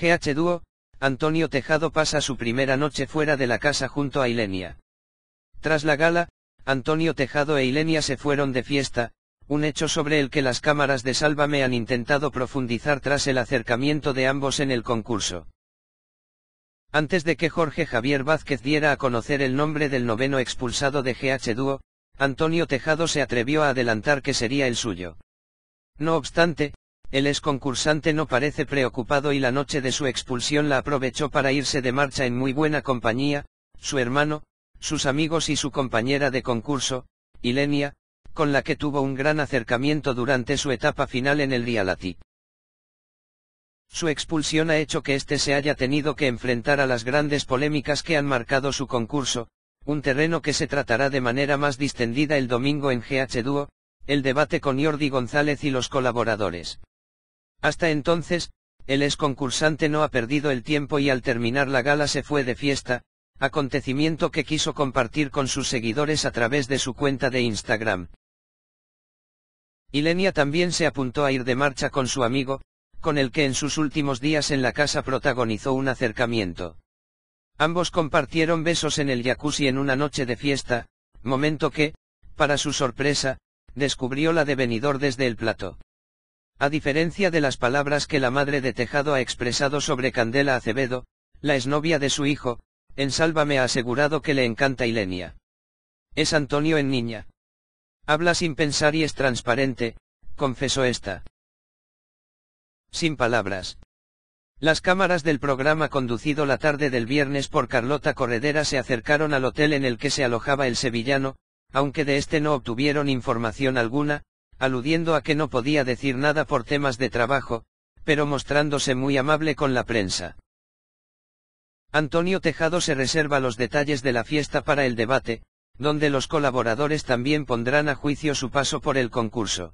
GH Duo, Antonio Tejado pasa su primera noche fuera de la casa junto a Ilenia. Tras la gala, Antonio Tejado e Ilenia se fueron de fiesta, un hecho sobre el que las cámaras de Sálvame han intentado profundizar tras el acercamiento de ambos en el concurso. Antes de que Jorge Javier Vázquez diera a conocer el nombre del noveno expulsado de GH Duo, Antonio Tejado se atrevió a adelantar que sería el suyo. No obstante, el ex concursante no parece preocupado y la noche de su expulsión la aprovechó para irse de marcha en muy buena compañía, su hermano, sus amigos y su compañera de concurso, Ilenia, con la que tuvo un gran acercamiento durante su etapa final en el reality. Su expulsión ha hecho que éste se haya tenido que enfrentar a las grandes polémicas que han marcado su concurso, un terreno que se tratará de manera más distendida el domingo en GH Duo, el debate con Jordi González y los colaboradores. Hasta entonces, el ex concursante no ha perdido el tiempo y al terminar la gala se fue de fiesta, acontecimiento que quiso compartir con sus seguidores a través de su cuenta de Instagram. Ilenia también se apuntó a ir de marcha con su amigo, con el que en sus últimos días en la casa protagonizó un acercamiento. Ambos compartieron besos en el jacuzzi en una noche de fiesta, momento que, para su sorpresa, descubrió la devenidor desde el plato. A diferencia de las palabras que la madre de Tejado ha expresado sobre Candela Acevedo, la exnovia de su hijo, en me ha asegurado que le encanta Ilenia. Es Antonio en niña. Habla sin pensar y es transparente, confesó esta. Sin palabras. Las cámaras del programa conducido la tarde del viernes por Carlota Corredera se acercaron al hotel en el que se alojaba el sevillano, aunque de este no obtuvieron información alguna, aludiendo a que no podía decir nada por temas de trabajo, pero mostrándose muy amable con la prensa. Antonio Tejado se reserva los detalles de la fiesta para el debate, donde los colaboradores también pondrán a juicio su paso por el concurso.